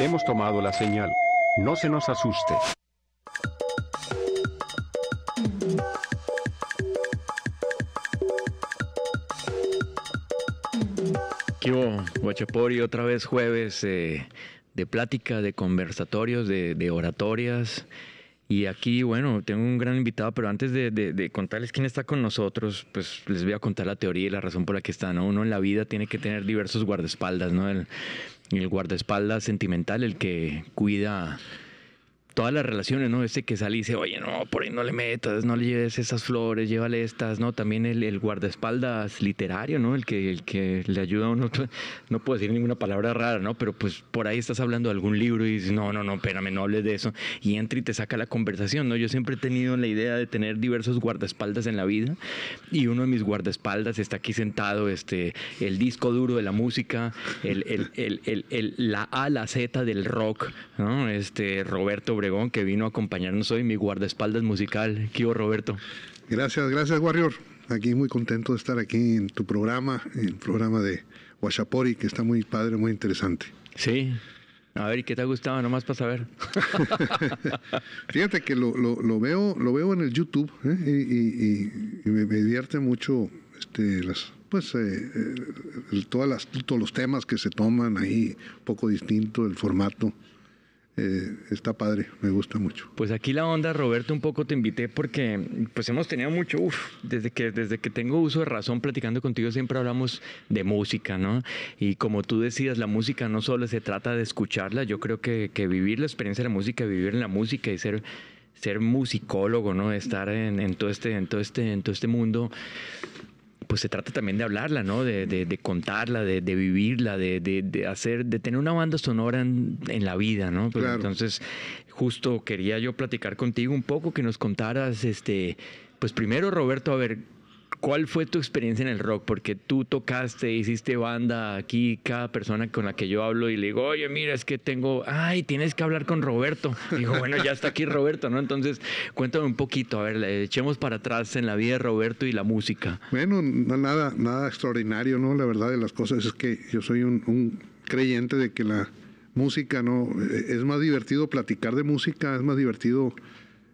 Hemos tomado la señal. No se nos asuste. hubo? Guachapori, otra vez jueves eh, de plática, de conversatorios, de, oratorias. Y aquí, bueno, tengo un gran invitado, pero antes de, contarles quién está con nosotros, pues les voy a contar la teoría y la razón por la que está, ¿no? Uno en la vida tiene que tener diversos guardaespaldas, ¿no? el guardaespaldas sentimental, el que cuida todas las relaciones, ¿no? Este que sale y dice, oye, no, por ahí no le metas, no le lleves esas flores, llévale estas, ¿no? También el, guardaespaldas literario, ¿no? El que, el que le ayuda a uno, no puedo decir ninguna palabra rara, ¿no? Pero pues por ahí estás hablando de algún libro y dices, no, no, no, espérame, no hables de eso. Y entra y te saca la conversación, ¿no? Yo siempre he tenido la idea de tener diversos guardaespaldas en la vida y uno de mis guardaespaldas está aquí sentado, este, el disco duro de la música, el, el, el, el la A, la Z del rock, ¿no? Este, Roberto que vino a acompañarnos hoy, mi guardaespaldas musical. Kio Roberto. Gracias, gracias, Warrior. Aquí muy contento de estar aquí en tu programa, en el programa de Huachapori, que está muy padre, muy interesante. Sí. A ver, qué te ha gustado? Nomás para saber. Fíjate que lo, veo, lo veo en el YouTube ¿eh? y, me, divierte mucho este, las, pues eh, eh, todas las, todos los temas que se toman ahí, un poco distinto el formato. Eh, está padre, me gusta mucho. Pues aquí la onda, Roberto, un poco te invité porque pues hemos tenido mucho, desde que, desde que tengo uso de razón platicando contigo siempre hablamos de música, ¿no? Y como tú decías, la música no solo se trata de escucharla, yo creo que, vivir la experiencia de la música, vivir en la música y ser ser musicólogo, ¿no? Estar en, todo este, en todo este, en todo este mundo pues se trata también de hablarla, ¿no? De, de, contarla, de, de vivirla, de, hacer, de tener una banda sonora en, en la vida, ¿no? entonces, justo quería yo platicar contigo un poco, que nos contaras, este, pues primero Roberto, a ver, ¿Cuál fue tu experiencia en el rock? Porque tú tocaste, hiciste banda aquí, cada persona con la que yo hablo y le digo, oye, mira, es que tengo, ay, tienes que hablar con Roberto. digo, bueno, ya está aquí Roberto, ¿no? Entonces, cuéntame un poquito, a ver, echemos para atrás en la vida de Roberto y la música. Bueno, nada, nada extraordinario, ¿no? La verdad de las cosas es que yo soy un, un creyente de que la música, ¿no? Es más divertido platicar de música, es más divertido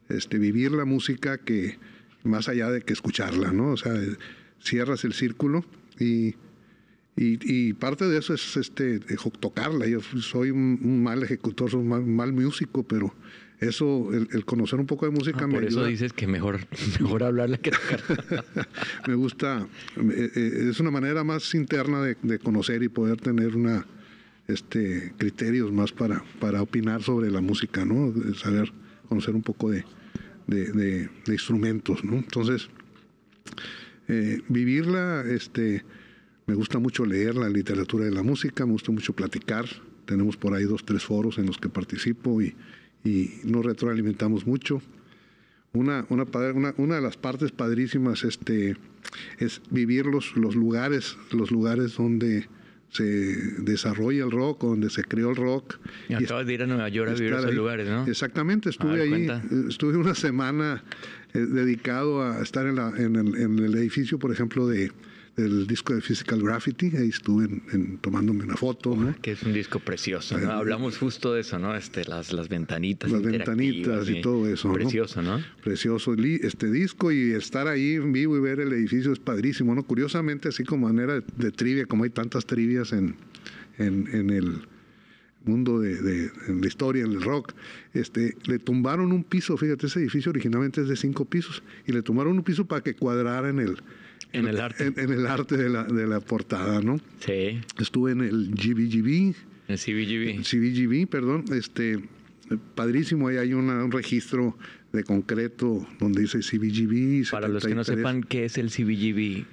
este, vivir la música que más allá de que escucharla, ¿no? O sea, cierras el círculo y, y, parte de eso es este, tocarla. Yo soy un, mal ejecutor, soy un mal, músico, pero eso, el, conocer un poco de música ah, me Por eso dices que mejor, mejor hablarla que tocarla. me gusta, eh, eh, es una manera más interna de, de, conocer y poder tener una este criterios más para, para opinar sobre la música, ¿no? Saber conocer un poco de, de, instrumentos, Entonces, eh, vivirla, este, me gusta mucho leer la literatura de la música, me gusta mucho platicar, tenemos por ahí dos, tres foros en los que participo y, y nos retroalimentamos mucho. Una, una, una, una, de las partes padrísimas este, es vivir los, los lugares, los lugares donde se desarrolla el rock, donde se creó el rock. Y, de ir a Nueva York a vivir esos lugares, ¿no? Exactamente, estuve ahí, eh, estuve una semana eh, dedicado a estar en el edificio, por ejemplo, de, el disco de Physical Graffiti, ahí estuve en, tomándome una foto. Ah, que es un disco precioso, Hablamos justo de eso, ¿no? Este, las, las ventanitas. Las ventanitas y, todo eso. Precioso, ¿no? Precioso este disco y estar ahí en vivo y ver el edificio es padrísimo, ¿no? Curiosamente, así como manera de trivia, como hay tantas trivias en, en, el mundo de, la historia, en el rock, este, le tumbaron un piso, fíjate, ese edificio originalmente es de cinco pisos, y le tumbaron un piso para que cuadraran el, eh, en el arte. En, el arte de la, portada, ¿no? Sí. Estuve en el GBGB. En CBGB. CBGB, perdón. Este, padrísimo, ahí hay un registro de concreto donde dice CBGB. Para los que no sepan qué es el CBGB,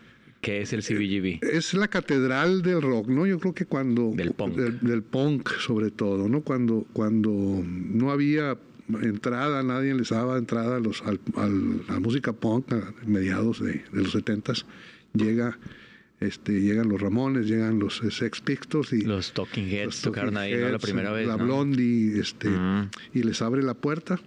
¿Qué es el CBGB? Eh, es la catedral del rock, ¿no? Yo creo que cuando... Del punk. Del, del, punk, sobre todo, ¿no? Cuando, cuando no había entrada, nadie les daba entrada a, los, la música punk mediados de, los 70 llega este, llegan los Ramones, llegan los Sex Pistols y los Talking Heads tocaron ahí la primera vez, la Blondie, este, y les abre la puerta.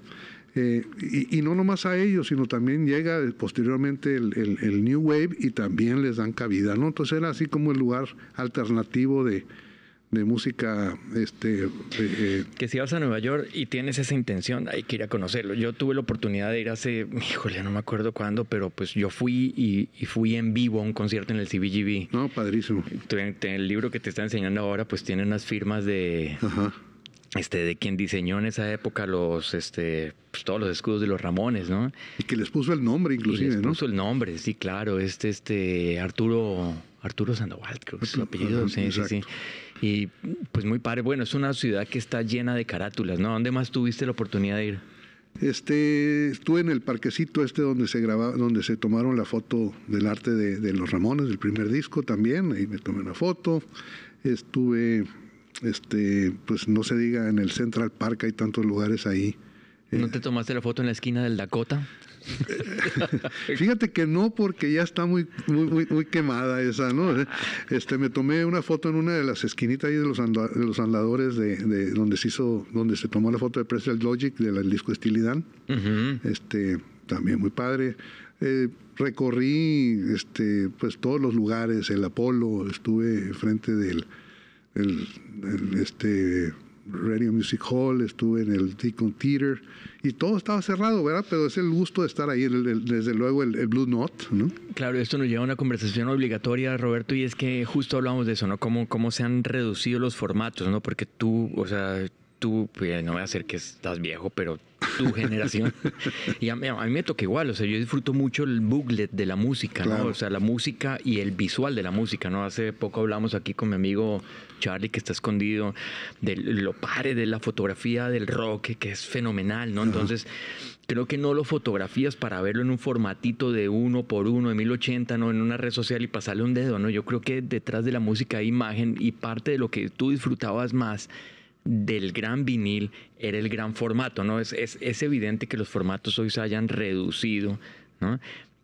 Eh, y, no nomás a ellos, sino también llega eh, posteriormente el, el, New Wave y también les dan cabida, ¿no? Entonces era así como el lugar alternativo de, de música. Este, eh, que si vas a Nueva York y tienes esa intención, hay que ir a conocerlo. Yo tuve la oportunidad de ir hace, híjole, no me acuerdo cuándo, pero pues yo fui y, y fui en vivo a un concierto en el CBGB. No, padrísimo. El libro que te está enseñando ahora, pues tiene unas firmas de... Ajá este, de quien diseñó en esa época los, este, pues, todos los escudos de los Ramones, ¿no? Y que les puso el nombre, inclusive, les puso el nombre, sí, claro, este, este, Arturo, Arturo Sandoval, creo que es su apellido, sí, sí, Y pues muy padre, bueno, es una ciudad que está llena de carátulas, ¿no? ¿Dónde más tuviste la oportunidad de ir? Este, estuve en el parquecito este donde se donde se tomaron la foto del arte de, de los Ramones, del primer disco también, ahí me tomé una foto. Estuve este, pues no se diga, en el Central Park hay tantos lugares ahí. ¿No eh, te tomaste la foto en la esquina del Dakota? Fíjate que no, porque ya está muy, muy, muy, quemada esa, ¿no? Este, me tomé una foto en una de las esquinitas ahí de los, de los andadores de, de, donde se hizo, donde se tomó la foto de Presley Logic del disco Estilidad. Este, también muy padre. Eh, recorrí este, pues todos los lugares, el Apolo, estuve frente del el, este Radio Music Hall, estuve en el Deacon Theater y todo estaba cerrado, ¿verdad? Pero es el gusto de estar ahí, desde luego el, Blue Knot. ¿no? Claro, esto nos lleva a una conversación obligatoria, Roberto, y es que justo hablamos de eso, ¿no? Cómo, cómo se han reducido los formatos, ¿no? Porque tú, o sea, tú, pues, no voy a hacer que estás viejo, pero tu generación. y a mí, me toca igual, o sea, yo disfruto mucho el booklet de la música, ¿no? O sea, la música y el visual de la música, ¿no? Hace poco hablamos aquí con mi amigo Charlie, que está escondido, de lo pare de la fotografía del rock, que es fenomenal, ¿no? Entonces, creo que no lo fotografías para verlo en un formatito de uno por uno, de 1080, ¿no? En una red social y pasarle un dedo, ¿no? Yo creo que detrás de la música hay imagen y parte de lo que tú disfrutabas más del gran vinil era el gran formato, ¿no? Es, es, evidente que los formatos hoy se hayan reducido, ¿no?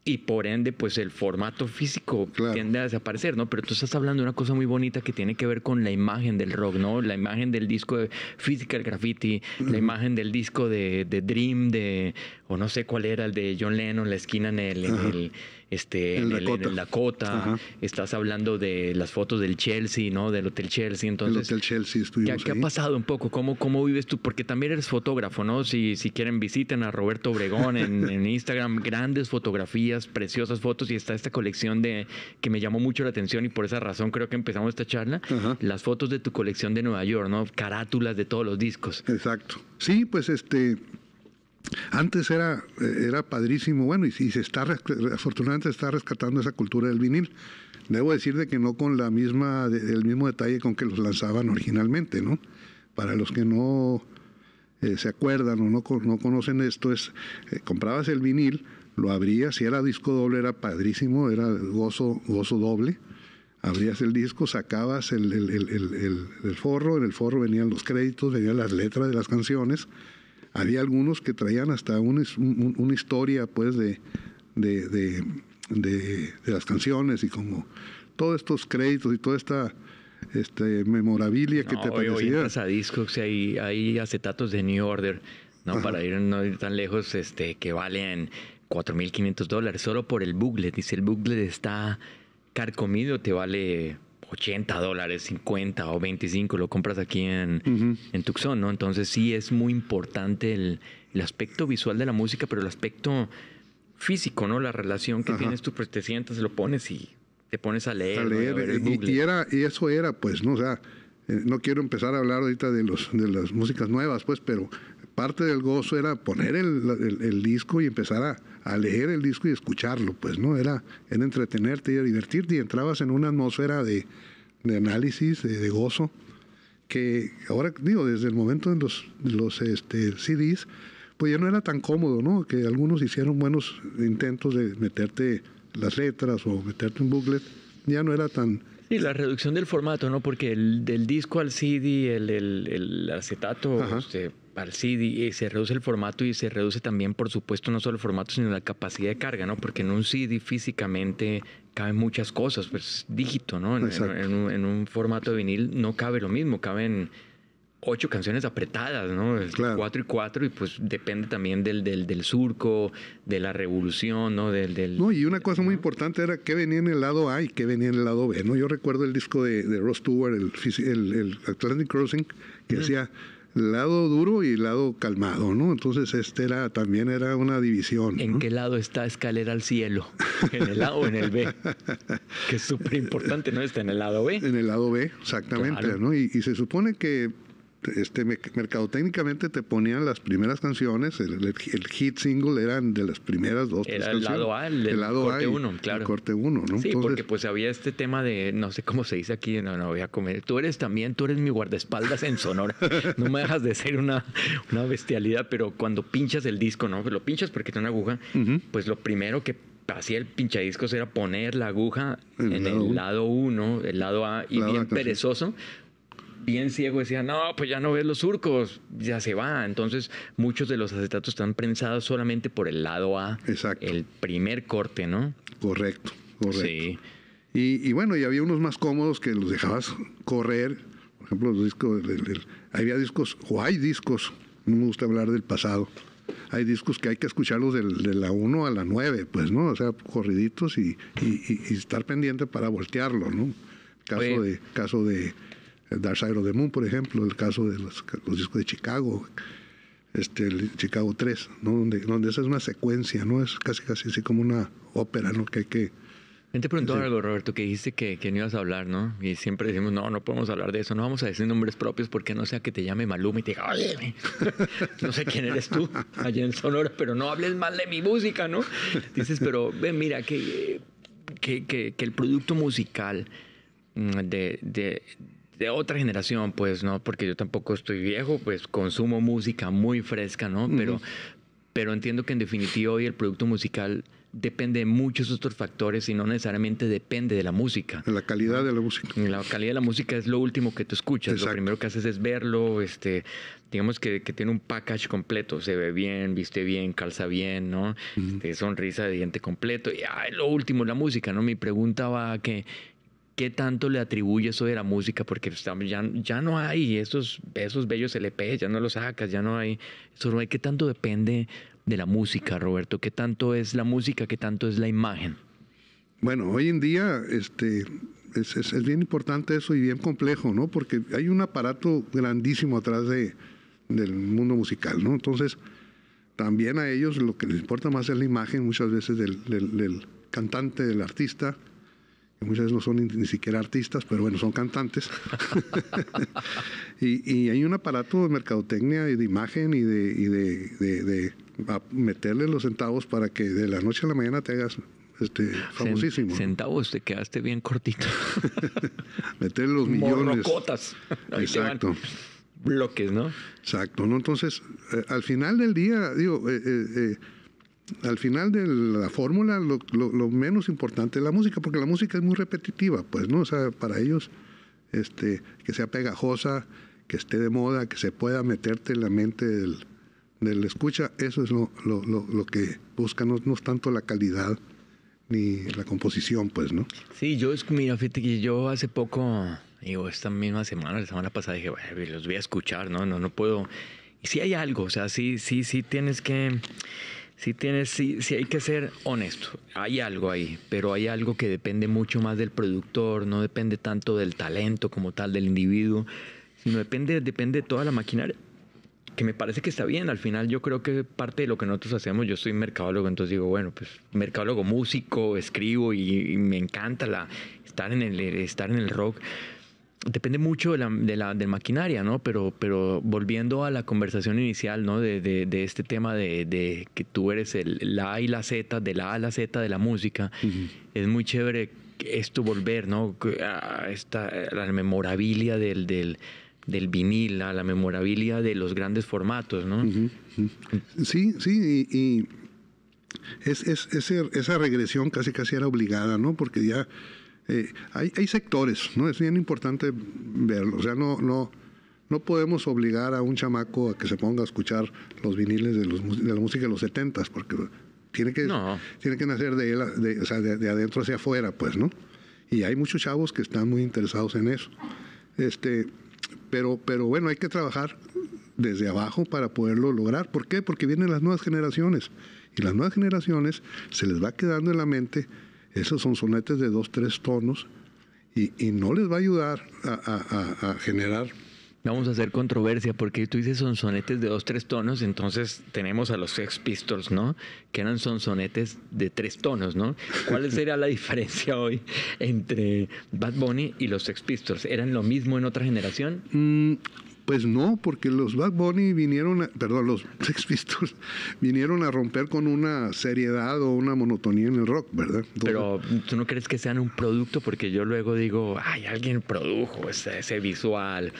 y por ende, pues el formato físico tiende a desaparecer, ¿no? Pero tú estás hablando de una cosa muy bonita que tiene que ver con la imagen del rock, ¿no? La imagen del disco de Physical Graffiti, la imagen del disco de, de, Dream, de, o no sé cuál era, el de John Lennon, La Esquina en el este, en, el, Dakota. Estás hablando de las fotos del Chelsea, ¿no? Del Hotel Chelsea. Entonces, el Hotel Chelsea ¿Qué, ha pasado un poco? ¿Cómo, ¿Cómo vives tú? Porque también eres fotógrafo, ¿no? Si, si quieren, visiten a Roberto Obregón en, Instagram. Grandes fotografías, preciosas fotos. Y está esta colección de que me llamó mucho la atención y por esa razón creo que empezamos esta charla. Las fotos de tu colección de Nueva York, ¿no? Carátulas de todos los discos. Exacto. Sí, pues este antes era, era padrísimo, bueno, y, se está, afortunadamente está rescatando esa cultura del vinil. Debo decir de que no con la misma, el mismo detalle con que los lanzaban originalmente, ¿no? Para los que no eh, se acuerdan o no, conocen esto, es, eh, comprabas el vinil, lo abrías, si era disco doble era padrísimo, era gozo, gozo doble. Abrías el disco, sacabas el, el forro, en el forro venían los créditos, venían las letras de las canciones había algunos que traían hasta una historia, pues, de, de, de, las canciones y como todos estos créditos y toda esta este, memorabilia que te hoy, Hoy a discos y hay, hay, acetatos de New Order, ¿no? Para ir, no ir tan lejos, este, que valen 4.500 dólares solo por el booklet. Dice, el booklet está carcomido, te vale 80 dólares, 50 o 25, lo compras aquí en, en Tucson, ¿no? Entonces sí es muy importante el, el, aspecto visual de la música, pero el aspecto físico, ¿no? La relación que tienes tú, pues te sientas, lo pones y te pones a leer. y, eso era, pues, ¿no? O sea, eh, no quiero empezar a hablar ahorita de, los, de las músicas nuevas, pues, pero parte del gozo era poner el, disco y empezar a, leer el disco y escucharlo, pues, ¿no? Era, entretenerte y divertirte y entrabas en una atmósfera de, análisis, de, gozo, que ahora, digo, desde el momento en los, los este, CDs, pues ya no era tan cómodo, ¿no? Que algunos hicieron buenos intentos de meterte las letras o meterte un booklet, ya no era tan... Y la reducción del formato, ¿no? Porque del disco al CD, el, el, acetato, este, CD, eh, se reduce el formato y se reduce también, por supuesto, no solo el formato, sino la capacidad de carga, ¿no? Porque en un CD físicamente caben muchas cosas, pues dígito, ¿no? En, un, formato de vinil no cabe lo mismo, caben ocho canciones apretadas, ¿no? Cuatro y cuatro, y pues depende también del, del, del surco, de la revolución, ¿no? Del, del, no, y una cosa muy importante era qué venía en el lado A y qué venía en el lado B, ¿no? Yo recuerdo el disco de, de Ross Stewart, el, el, Atlantic Crossing, que decía lado duro y lado calmado, ¿no? Entonces este era también era una división. ¿En qué lado está escalera al cielo? ¿En el A o en el B? que es súper importante, ¿no? Está en el lado B. En el lado B, exactamente, ¿no? y, se supone que este, mercadotécnicamente te ponían las primeras canciones, el, hit single eran de las primeras dos, Era el lado A, el, corte 1, claro. El corte 1, ¿no? Sí, porque pues había este tema de, no sé cómo se dice aquí, no, no voy a comer. Tú eres también, tú eres mi guardaespaldas en Sonora. no me dejas de ser una, bestialidad, pero cuando pinchas el disco, ¿no? Lo pinchas porque tiene una aguja, pues lo primero que hacía el pinchadiscos era poner la aguja en el lado uno, el lado A, y bien perezoso bien ciego decía, no, pues ya no ves los surcos, ya se va. Entonces, muchos de los acetatos están prensados solamente por el lado A, Exacto. el primer corte, ¿no? Correcto, correcto. Sí. Y, bueno, y había unos más cómodos que los dejabas correr. Por ejemplo, los discos, había discos, o hay discos, no me gusta hablar del pasado. Hay discos que hay que escucharlos de la 1 a la 9, pues, ¿no? O sea, corriditos y, estar pendiente para voltearlo, ¿no? Caso de, caso de Dark Side of the Moon, por ejemplo, el caso de los, discos de Chicago, este, el Chicago 3, donde, esa es una secuencia, ¿no? es casi casi así como una ópera ¿no? que hay que... Te preguntó algo, Roberto, que dijiste que, que, no ibas a hablar, ¿no? Y siempre decimos, no, no podemos hablar de eso, no vamos a decir nombres propios porque no sea que te llame Maluma y te diga, oye, no sé quién eres tú allá en Sonora, pero no hables mal de mi música, ¿no? Dices, pero ven, mira, que, que, el producto musical mm, de, de otra generación, pues, ¿no? Porque yo tampoco estoy viejo, pues consumo música muy fresca, ¿no? Pero, pero entiendo que en definitiva hoy el producto musical depende de muchos otros factores y no necesariamente depende de la música. De La calidad de la música. La calidad de la música es lo último que tú escuchas. Lo primero que haces es verlo, este, digamos que, tiene un package completo. Se ve bien, viste bien, calza bien, ¿no? Este, sonrisa de diente completo. Y lo último es la música, ¿no? Mi pregunta va a que ¿Qué tanto le atribuye eso de la música? Porque pues, ya, ya no hay esos, bellos LP, ya no los sacas, ya no hay. Eso hay. ¿Qué tanto depende de la música, Roberto? ¿Qué tanto es la música? ¿Qué tanto es la imagen? Bueno, hoy en día este, es, bien importante eso y bien complejo, ¿no? Porque hay un aparato grandísimo atrás de, del mundo musical, ¿no? Entonces, también a ellos lo que les importa más es la imagen muchas veces del cantante, del artista, muchas veces no son ni, siquiera artistas, pero bueno, son cantantes. y, hay un aparato de mercadotecnia y de imagen y de, de, meterle los centavos para que de la noche a la mañana te hagas este, famosísimo. centavos, te quedaste bien cortito. Meter los millones. Morrocotas. Exacto. Bloques, ¿no? Exacto, ¿no? Entonces, eh, al final del día, digo, eh, eh, eh al final de la fórmula lo, menos importante es la música, porque la música es muy repetitiva, pues, ¿no? O sea, para ellos, este, que sea pegajosa, que esté de moda, que se pueda meterte en la mente del, del escucha, eso es lo, lo que buscan, no, es tanto la calidad ni la composición, pues, ¿no? Sí, yo, mira, fíjate que yo hace poco, digo, esta misma semana, la semana pasada, dije, bueno, los voy a escuchar, ¿no? No, no puedo... Y si hay algo, o sea, sí, sí, sí tienes que sí tienes, sí, hay que ser honesto. Hay algo ahí, pero hay algo que depende mucho más del productor, no depende tanto del talento como tal del individuo, sino depende, depende de toda la maquinaria. Que me parece que está bien. Al final, yo creo que parte de lo que nosotros hacemos, yo soy mercadólogo, entonces digo, bueno, pues mercadólogo, músico, escribo y, me encanta la, estar, en el, estar en el rock depende mucho de la, de maquinaria, ¿no? Pero, pero volviendo a la conversación inicial, ¿no? De, de, este tema de, que tú eres el, la A y la Z, de la A a la Z de la música, es muy chévere esto volver, ¿no? A esta, la memorabilia del, del, vinil, a la memorabilia de los grandes formatos, ¿no? Sí, sí, y, es, es, esa regresión casi casi era obligada, ¿no? Porque ya eh, hay, sectores, ¿no? Es bien importante verlo. O sea, no, no, no podemos obligar a un chamaco a que se ponga a escuchar los viniles de, la música de los setentas, porque tiene que, tiene que nacer de, de, o sea, de, adentro hacia afuera, pues, ¿no? Y hay muchos chavos que están muy interesados en eso. Este, pero, pero bueno, hay que trabajar desde abajo para poderlo lograr. ¿Por qué? Porque vienen las nuevas generaciones. Y las nuevas generaciones se les va quedando en la mente esos son sonetes de dos, tres tonos y, no les va a ayudar a, generar Vamos a hacer controversia porque tú dices son sonetes de dos, tres tonos, entonces tenemos a los Sex Pistols, ¿no? Que eran sonetes de tres tonos, ¿no? ¿Cuál sería la diferencia hoy entre Bad Bunny y los Sex Pistols? ¿Eran lo mismo en otra generación? Mm, pues no, porque los Bad Bunny vinieron, a, perdón, los Sex Pistols vinieron a romper con una seriedad o una monotonía en el rock, ¿verdad? Pero tú no crees que sean un producto porque yo luego digo, ay, alguien produjo ese, visual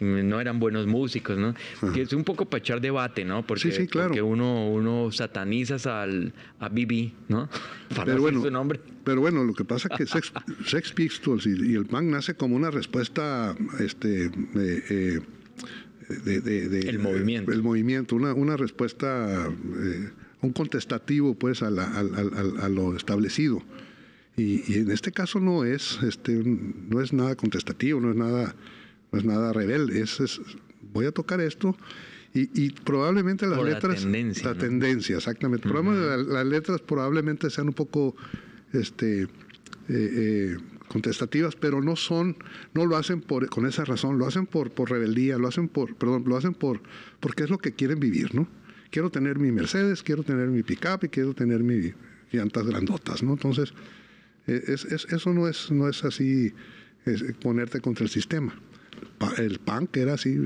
no eran buenos músicos, ¿no? Que es un poco para echar debate, ¿no? Porque, sí, sí, claro. porque uno, uno satanizas al, a BB, ¿no? pero bueno, su nombre. Pero bueno, lo que pasa es que Sex, Pistols y, el punk nace como una respuesta este, eh, eh, el eh, movimiento. El movimiento, una, una respuesta, eh, un contestativo pues a, lo establecido. Y, en este caso no es, este, no es nada contestativo, no es nada, no es nada rebelde, es, voy a tocar esto y, probablemente las letras. La tendencia. La tendencia, exactamente. Uh las, letras probablemente sean un poco este, eh, contestativas, pero no son, no lo hacen por, con esa razón, lo hacen por, por rebeldía, lo hacen por, perdón, lo hacen por, porque es lo que quieren vivir, ¿no? Quiero tener mi Mercedes, quiero tener mi pickup y quiero tener mis llantas grandotas, ¿no? Entonces, e, eso no es, no es así ponerte contra el sistema. El punk era así,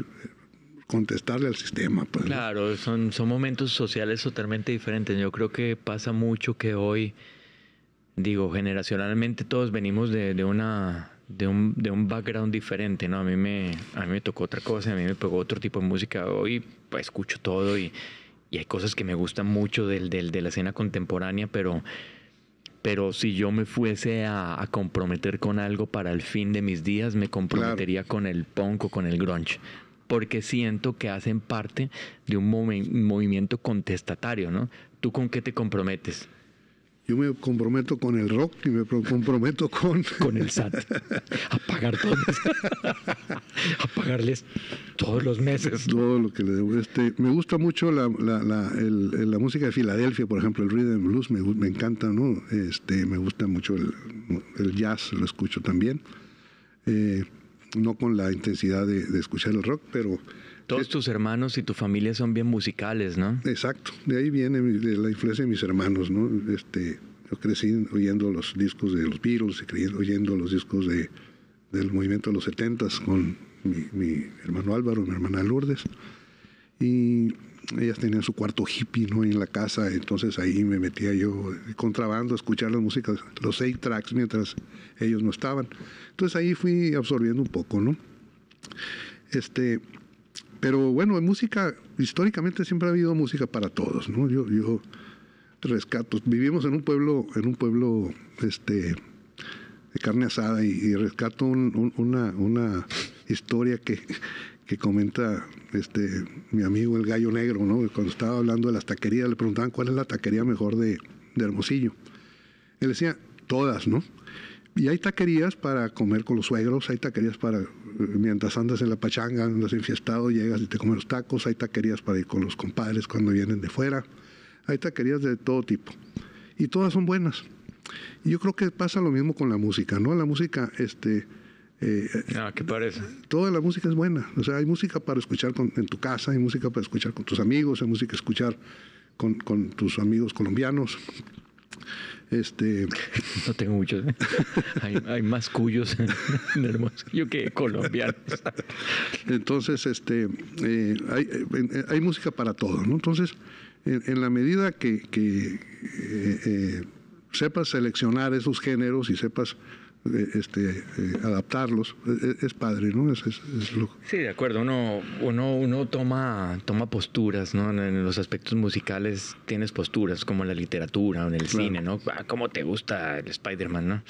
contestarle al sistema. Pues, claro, son, son momentos sociales totalmente diferentes. Yo creo que pasa mucho que hoy digo, generacionalmente todos venimos de, una, de un, background diferente, ¿no? A mí, me, a mí me tocó otra cosa, a mí me pegó otro tipo de música, hoy pues, escucho todo y, hay cosas que me gustan mucho de la escena contemporánea, pero, pero si yo me fuese a, comprometer con algo para el fin de mis días, me comprometería con el punk o con el grunge porque siento que hacen parte de un movimiento contestatario, ¿no? ¿Tú con qué te comprometes? Yo me comprometo con el rock y me comprometo con... Con el SAT. A pagar todos. a pagarles todos los meses. Todo lo que les debo. Este, me gusta mucho la, música de Filadelfia, por ejemplo, el rhythm blues, me, me, encanta, ¿no? Este, me gusta mucho el, el jazz, lo escucho también. Eh, no con la intensidad de escuchar el rock, pero todos tus hermanos y tu familia son bien musicales, ¿no? Exacto, de ahí viene la influencia de mis hermanos, ¿no? Este, yo crecí oyendo los discos de los Beatles, oyendo los discos de, del movimiento de los setentas con mi, hermano Álvaro, mi hermana Lourdes, y ellas tenían su cuarto hippie, ¿no? En la casa, entonces ahí me metía yo contrabando a escuchar las músicas, los eight tracks mientras ellos no estaban. Entonces ahí fui absorbiendo un poco, ¿no? Este, pero bueno, en música, históricamente siempre ha habido música para todos, ¿no? Yo, yo rescato, vivimos en un pueblo, en un pueblo este, de carne asada y, rescato una, una historia que, que comenta este mi amigo el gallo negro, ¿no? Cuando estaba hablando de las taquerías, le preguntaban cuál es la taquería mejor de, de Hermosillo. Él decía, todas, ¿no? Y hay taquerías para comer con los suegros, hay taquerías para mientras andas en la pachanga, andas enfiestado, llegas y te comes los tacos, hay taquerías para ir con los compadres cuando vienen de fuera, hay taquerías de todo tipo y todas son buenas. yo creo que pasa lo mismo con la música, ¿no? La música, este... Eh, ah, ¿qué parece? Toda la música es buena, o sea, hay música para escuchar en tu casa, hay música para escuchar con tus amigos, hay música para escuchar con tus amigos colombianos, este... No tengo muchos. ¿eh? hay, hay, más cuyos en que colombianos. Entonces, este, eh, eh, hay, música para todo, Entonces, en, la medida que, sepas seleccionar esos géneros y sepas este, eh, adaptarlos. E, e, es, padre, ¿no? Es, Sí, de acuerdo. Uno, uno, uno toma, toma posturas, ¿no? En los aspectos musicales tienes posturas, como en la literatura o en el cine, ¿no? Ah, ¿Cómo te gusta el Spider-Man, no?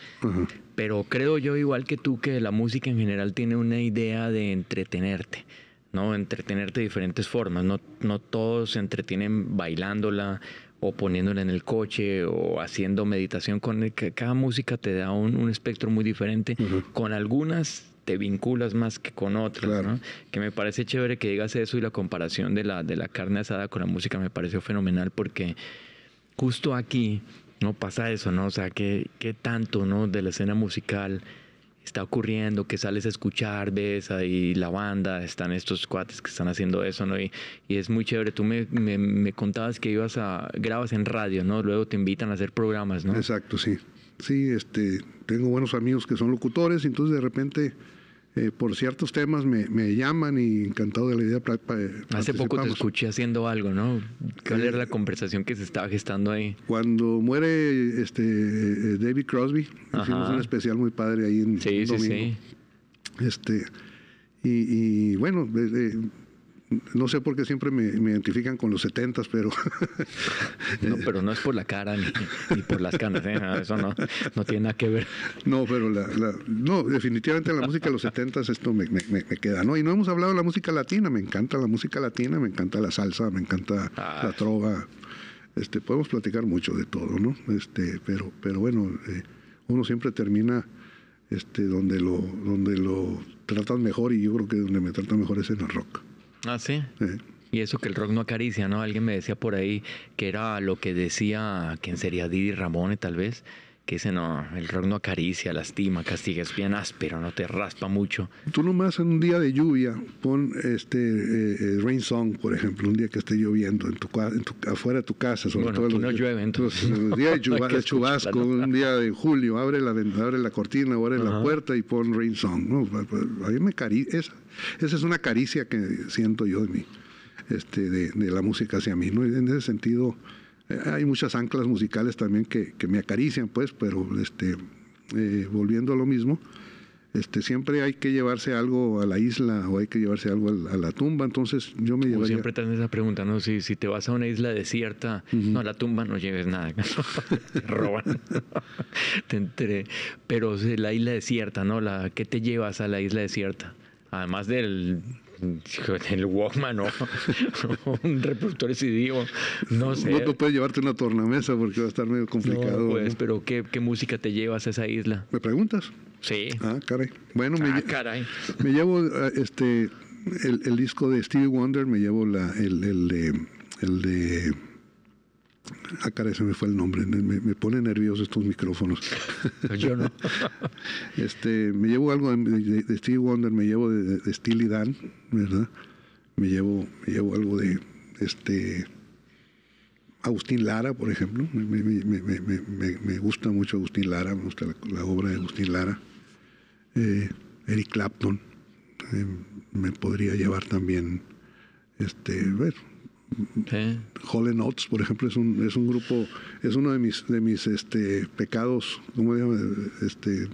Pero creo yo, igual que tú, que la música en general tiene una idea de entretenerte. ¿no? entretenerte de diferentes formas, no, no todos se entretienen bailándola, o poniéndola en el coche o haciendo meditación con el cada música te da un, espectro muy diferente. Con algunas te vinculas más que con otras, ¿no? Que me parece chévere que digas eso y la comparación de la, de la carne asada con la música me pareció fenomenal porque justo aquí no pasa eso, ¿no? O sea, que qué tanto, ¿no? De la escena musical está ocurriendo, que sales a escuchar, ves ahí la banda, están estos cuates que están haciendo eso, ¿no? Y, es muy chévere. Tú me, me, me, contabas que ibas a, grabas en radio, ¿no? Luego te invitan a hacer programas, ¿no? Exacto, sí. Sí, este, tengo buenos amigos que son locutores, entonces de repente eh, por ciertos temas me, llaman y encantado de la idea. Eh, Hace poco te escuché haciendo algo, ¿no? ¿Cuál la conversación que se estaba gestando ahí? Cuando muere este eh, David Crosby, hicimos un especial muy padre ahí en sí, sí, Sí. Este, y, bueno, desde no sé por qué siempre me, identifican con los setentas pero. no, pero no es por la cara ni, por las canas, ¿eh? ah, eso no, no tiene nada que ver. No, pero la, no, definitivamente la música de los setentas esto me, queda, ¿no? Y no hemos hablado de la música latina, me encanta la música latina, me encanta la salsa, me encanta ah. la trova. Este, podemos platicar mucho de todo, ¿no? Este, pero, pero bueno, eh, uno siempre termina este, donde, lo, donde lo tratan mejor y yo creo que donde me tratan mejor es en el rock. Ah, sí. Y eso que el rock no acaricia, ¿no? Alguien me decía por ahí que era lo que decía, ¿quién sería? Didi Ramone, tal vez que dice, no, el rock no acaricia, lastima, castiga, es bien áspero, no te raspa mucho. Tú nomás en un día de lluvia pon este eh, eh, Rain Song, por ejemplo, un día que esté lloviendo en tu, afuera de tu casa, sobre bueno, todo los, no llueve, entonces. Un día de, chubasco, un día de julio, abre la, abre la cortina, abre la puerta y pon Rain Song. No, pues, pues, me esa, es una caricia que siento yo de mí, este, de, la música hacia mí. En ese sentido eh, hay muchas anclas musicales también que, me acarician, pues, pero este, eh, volviendo a lo mismo, este, siempre hay que llevarse algo a la isla o hay que llevarse algo a la, tumba, entonces yo me llevaría... Siempre hacen esa pregunta, ¿no? Si, si te vas a una isla desierta, no, a la tumba no lleves nada, te roban, te Pero la isla desierta, ¿no? La, ¿Qué te llevas a la isla desierta? Además del el Walkman o, un reproductor CD no sé. No, te puedes llevarte una tornamesa porque va a estar medio complicado. pues, pero ¿qué, música te llevas a esa isla? ¿Me preguntas? Sí. Ah, caray. Bueno, me, ah, me llevo ah, este, el, disco de Stevie Wonder, me llevo la, el, el, el de Acá ah, cara se me fue el nombre, me, me pone nervioso estos micrófonos. Pues yo no. este, me llevo algo de, Steve Wonder, me llevo de, Steely Dan, ¿verdad? Me llevo, llevo algo de este Agustín Lara, por ejemplo. Me, gusta mucho Agustín Lara, me gusta la, obra de Agustín Lara. Eh, Eric Clapton, eh, me podría llevar también, este, ver, Okay. Hall por ejemplo, es un, es un grupo, es uno de mis, de mis este, pecados, ¿cómo se llama? Este,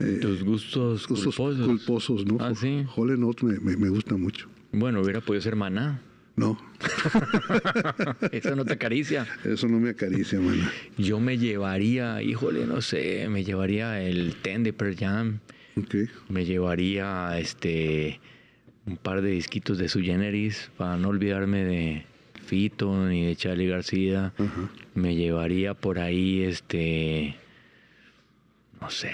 eh, Tus gustos, culposos. ¿no? Ah, ¿sí? me, gusta mucho. Bueno, hubiera podido ser maná. No. Eso no te acaricia. Eso no me acaricia, maná. Yo me llevaría, híjole, no sé, me llevaría el Ten de Pearl Jam. Me llevaría este un par de disquitos de su generis para no olvidarme de Fito ni de Charlie García. Me llevaría por ahí este no sé,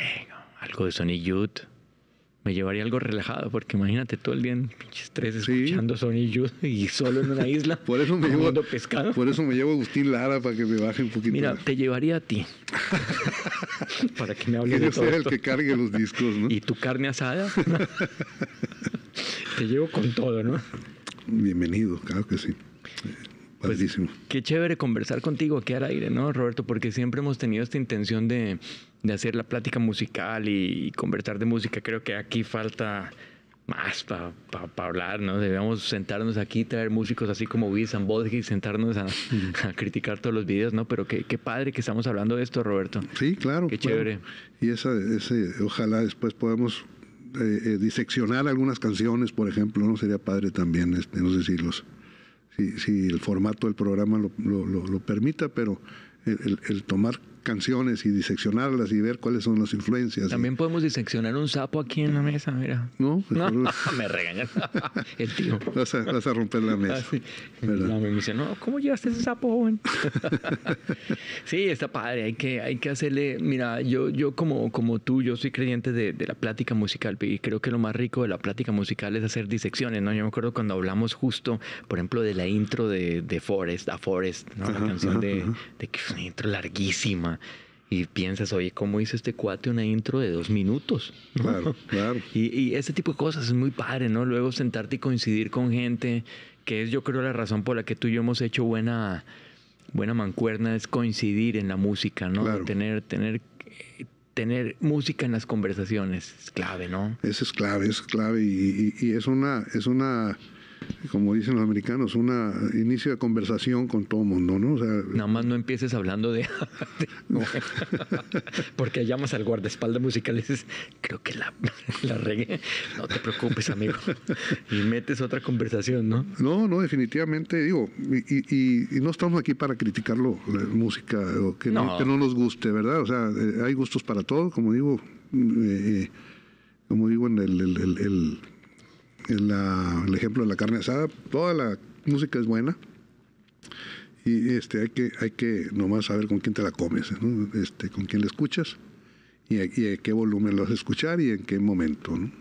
algo de Sony Youth. Me llevaría algo relajado, porque imagínate todo el día en pinches tres escuchando sí. Sonic y solo en una isla. por, eso me pescado. por eso me llevo a Agustín Lara para que me baje un poquito. Mira, te llevaría a ti. para que me hable de todo. el que cargue los discos, y tu carne asada. Te llevo con todo, ¿no? Bienvenido, claro que sí. Pues, qué chévere conversar contigo aquí al aire, ¿no, Roberto? Porque siempre hemos tenido esta intención de, hacer la plática musical y, conversar de música. Creo que aquí falta más para hablar, ¿no? Debemos sentarnos aquí, traer músicos así como Bill Bodhi y sentarnos a, criticar todos los videos, ¿no? Pero qué, padre que estamos hablando de esto, Roberto. Sí, claro. Qué chévere. Y ese, ojalá después podamos eh, eh, diseccionar algunas canciones, por ejemplo, no sería padre también, este, no sé si los, si, el formato del programa lo, lo, lo, permita, pero el, tomar canciones y diseccionarlas y ver cuáles son las influencias. También podemos diseccionar un sapo aquí en la mesa, mira. No, me regañan. El tío. Vas a, romper la mesa. Ah, me dice, no, ¿cómo llevaste ese sapo, joven? sí, está padre, hay que, hay que hacerle, mira, yo, yo como, como tú, yo soy creyente de, la plática musical y creo que lo más rico de la plática musical es hacer disecciones, ¿no? Yo me acuerdo cuando hablamos justo, por ejemplo, de la intro de, de Forest, a Forest, ¿no? la canción de, de que es una intro larguísima y piensas, oye, ¿cómo hizo este cuate una intro de dos minutos? Claro, claro. Y, ese tipo de cosas es muy padre, ¿no? Luego sentarte y coincidir con gente, que es yo creo la razón por la que tú y yo hemos hecho buena, buena mancuerna, es coincidir en la música, ¿no? Claro. Tener, tener, tener música en las conversaciones es clave, ¿no? Eso es clave, es clave y, y es una... Es una como dicen los americanos, una inicio de conversación con todo el mundo, ¿no? Nada más no empieces hablando de... porque llamas al guardaespaldas musical y dices, creo que la, la regué. No te preocupes, amigo. Y metes otra conversación, ¿no? No, no, definitivamente, digo, y, no estamos aquí para criticarlo, la música, o que no. nos guste, ¿verdad? O sea, eh, hay gustos para todo, como digo, eh, eh, como digo en el el ejemplo de la carne asada, toda la música es buena. Y este, hay que, hay que nomás saber con quién te la comes, este, con quién la escuchas y, qué volumen lo vas a escuchar y en qué momento. ¿no?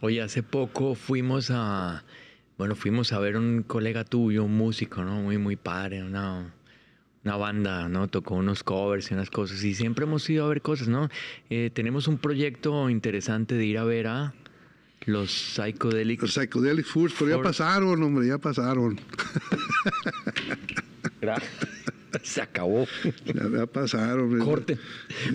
Oye, hace poco fuimos a, bueno, fuimos a ver un colega tuyo, un músico, ¿no? Muy, muy padre, una, banda, ¿no? Tocó unos covers y unas cosas. Y siempre hemos ido a ver cosas, ¿no? Eh, tenemos un proyecto interesante de ir a ver a los psychedelic. Los pero ya pasaron, hombre, ya pasaron. Se acabó. Ya, pasaron. Eh. Corte.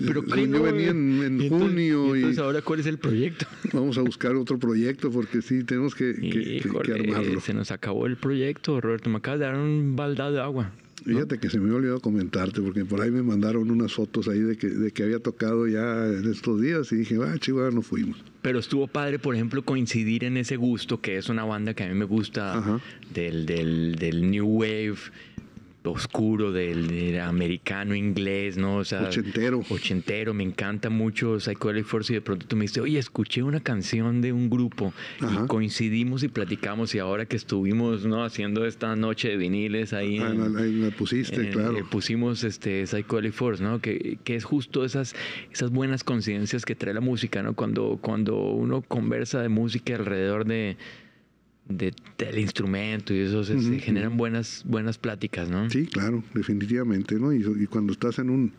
Pero yo venía en, junio. Y entonces, ahora, ¿cuál es el proyecto? Vamos a buscar otro proyecto porque sí, tenemos que, armarlo. Se nos acabó el proyecto, Roberto. Me de dar un baldado de agua. Fíjate que se me olvidó comentarte, porque por ahí me mandaron unas fotos ahí de que, había tocado ya en estos días y dije, ah, chihuahua, no fuimos. Pero estuvo padre, por ejemplo, coincidir en ese gusto, que es una banda que a mí me gusta, del, del, del New Wave, oscuro del, americano inglés, ¿no? O sea, ochentero. Ochentero, me encanta mucho Psychedelic Force y de pronto tú me dices, oye, escuché una canción de un grupo y coincidimos y platicamos y ahora que estuvimos, ¿no? Haciendo esta noche de viniles ahí. Ah, la, pusiste, claro. Eh, pusimos este Psychedelic Force, ¿no? Que, es justo esas, esas buenas coincidencias que trae la música, ¿no? Cuando, cuando uno conversa de música alrededor de del instrumento y eso se, generan buenas buenas pláticas, ¿no? Sí, claro, definitivamente, ¿no? Y, cuando estás en un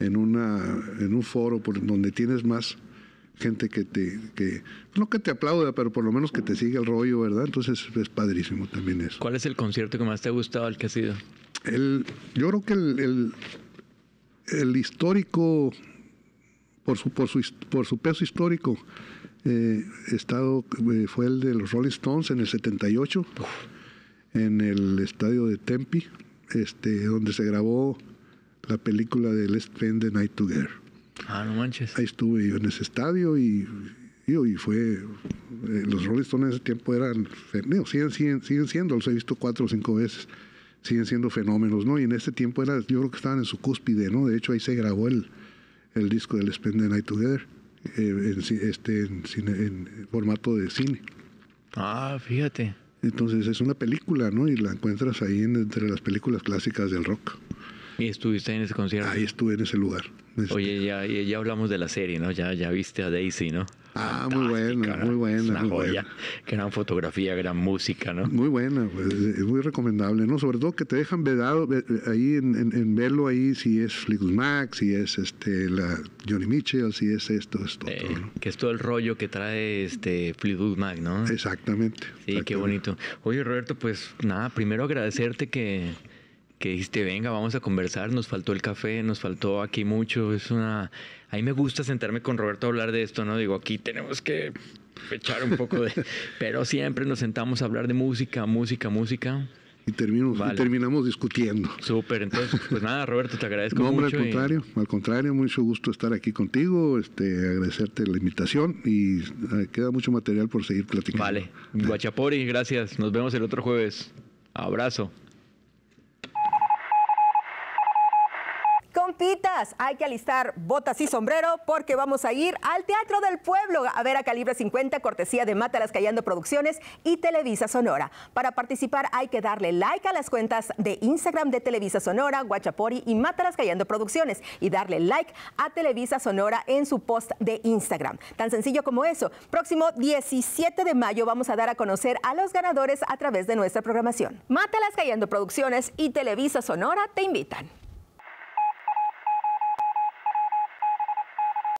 en una en un foro por donde tienes más gente que te que no que te aplauda, pero por lo menos que te siga el rollo, ¿verdad? Entonces es padrísimo también eso. ¿Cuál es el concierto que más te ha gustado el que ha sido? El, yo creo que el, el, el histórico por su por su por su peso histórico eh, estado eh, fue el de los Rolling Stones en el 78, en el estadio de Tempi, este, donde se grabó la película de Let's Spend the Night Together. Ah, no manches. Ahí estuve yo en ese estadio y, y, fue. Eh, los Rolling Stones en ese tiempo eran. No, siguen, siguen, siguen siendo, los he visto cuatro o cinco veces. Siguen siendo fenómenos, ¿no? Y en ese tiempo era, yo creo que estaban en su cúspide, ¿no? De hecho, ahí se grabó el, el disco de Spend the Night Together. Eh, en, este, en, formato de cine. Ah, fíjate. Entonces es una película, ¿no? Y la encuentras ahí entre las películas clásicas del rock. ¿Y estuviste en ese concierto? Ahí estuve en ese lugar. Este, Oye, ya, ya hablamos de la serie, ¿no? Ya, ya viste a Daisy, ¿no? Ah, ah, muy buena, muy buena. una joya. Gran fotografía, gran música, ¿no? Muy buena, pues, es muy recomendable, ¿no? Sobre todo que te dejan vedado ahí en, verlo ahí si es Fleetwood Mac, si es este la Johnny Mitchell, si es esto, esto. Eh, que es todo el rollo que trae este Fleetwood Mac, ¿no? Exactamente. Sí, qué bonito. Oye, Roberto, pues nada, primero agradecerte que que dijiste, venga, vamos a conversar, nos faltó el café, nos faltó aquí mucho, es una a mí me gusta sentarme con Roberto a hablar de esto, ¿no? Digo, aquí tenemos que echar un poco de... pero siempre nos sentamos a hablar de música, música, música. Y, terminamos discutiendo. Súper, entonces, pues nada, Roberto, te agradezco mucho. No, al contrario, al contrario, mucho gusto estar aquí contigo, este, agradecerte la invitación y eh, queda mucho material por seguir platicando. Vale, Guachapori, gracias, nos vemos el otro jueves. Abrazo. hay que alistar botas y sombrero porque vamos a ir al Teatro del Pueblo a ver a Calibre 50, cortesía de Mátalas Callando Producciones y Televisa Sonora. Para participar hay que darle like a las cuentas de Instagram de Televisa Sonora, Guachapori y Mátalas Callando Producciones y darle like a Televisa Sonora en su post de Instagram. Tan sencillo como eso. Próximo 17 de mayo vamos a dar a conocer a los ganadores a través de nuestra programación. Mátalas Callando Producciones y Televisa Sonora te invitan.